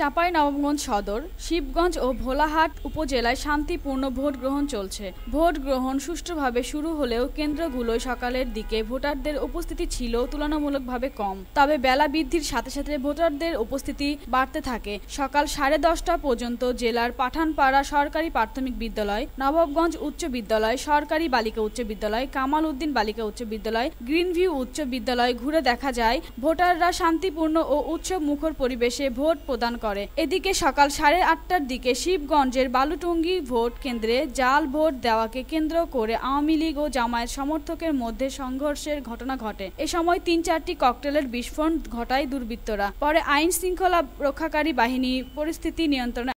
চাপাই নবমগঞ্জ সদর শিবগঞ্জ ও ভোলাহাট উপজেলায় শান্তিপূর্ণ ভোট গ্রহণ চলছে ভোট গ্রহণ সুষ্ঠুভাবে শুরু হলেও কেন্দ্রগুলোয় সকালের দিকে ভোটারদের উপস্থিতি ছিল তুলনামূলকভাবে কম তবে বেলা বৃদ্ধির সাথে সাথে ভোটারদের উপস্থিতি বাড়তে থাকে সকাল সাড়ে দশটা পর্যন্ত জেলার পাঠানপাড়া সরকারি প্রাথমিক বিদ্যালয় নবাবগঞ্জ উচ্চ বিদ্যালয় সরকারি বালিকা উচ্চ বিদ্যালয় কামাল উদ্দিন বালিকা উচ্চ বিদ্যালয় ভিউ উচ্চ বিদ্যালয় ঘুরে দেখা যায় ভোটাররা শান্তিপূর্ণ ও উৎসব মুখর পরিবেশে ভোট প্রদান করে এদিকে সকাল সাড়ে আটটার দিকে শিবগঞ্জের বালুটুঙ্গি ভোট কেন্দ্রে জাল ভোট দেওয়াকে কেন্দ্র করে আওয়ামী লীগ ও জামায়াত সমর্থকের মধ্যে সংঘর্ষের ঘটনা ঘটে এ সময় তিন চারটি ককটেলের বিস্ফোরণ ঘটায় দুর্বৃত্তরা পরে আইন শৃঙ্খলা রক্ষাকারী বাহিনী পরিস্থিতি নিয়ন্ত্রণে